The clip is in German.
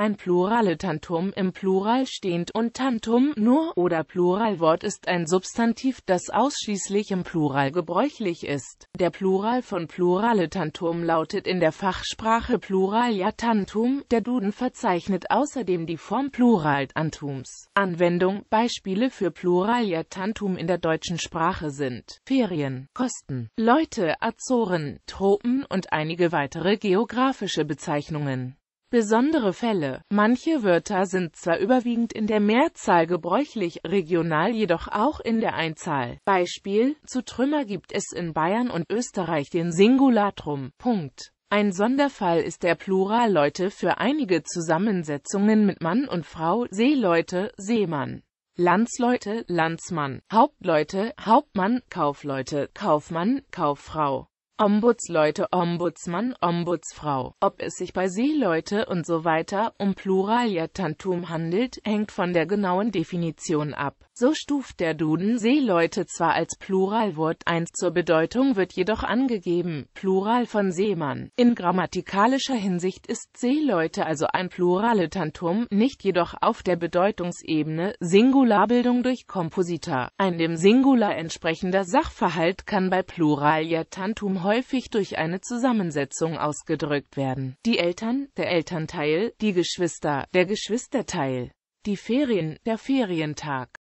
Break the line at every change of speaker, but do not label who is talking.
Ein Plurale Tantum im Plural stehend und Tantum nur oder Pluralwort ist ein Substantiv, das ausschließlich im Plural gebräuchlich ist. Der Plural von Plurale Tantum lautet in der Fachsprache Pluralia Tantum. Der Duden verzeichnet außerdem die Form Plural Tantums. Anwendung Beispiele für Pluralia Tantum in der deutschen Sprache sind Ferien, Kosten, Leute, Azoren, Tropen und einige weitere geografische Bezeichnungen. Besondere Fälle. Manche Wörter sind zwar überwiegend in der Mehrzahl gebräuchlich, regional jedoch auch in der Einzahl. Beispiel, zu Trümmer gibt es in Bayern und Österreich den Singulatrum. Punkt. Ein Sonderfall ist der Plural Leute für einige Zusammensetzungen mit Mann und Frau, Seeleute, Seemann. Landsleute, Landsmann, Hauptleute, Hauptmann, Kaufleute, Kaufmann, Kauffrau. Ombudsleute, Ombudsmann, Ombudsfrau. Ob es sich bei Seeleute und so weiter um Pluraljatantum handelt, hängt von der genauen Definition ab. So stuft der Duden Seeleute zwar als Pluralwort eins zur Bedeutung wird jedoch angegeben, Plural von Seemann. In grammatikalischer Hinsicht ist Seeleute also ein Pluraletantum, nicht jedoch auf der Bedeutungsebene Singularbildung durch Komposita. Ein dem Singular entsprechender Sachverhalt kann bei Pluraljatantum häufig durch eine Zusammensetzung ausgedrückt werden. Die Eltern, der Elternteil, die
Geschwister, der Geschwisterteil, die Ferien, der Ferientag.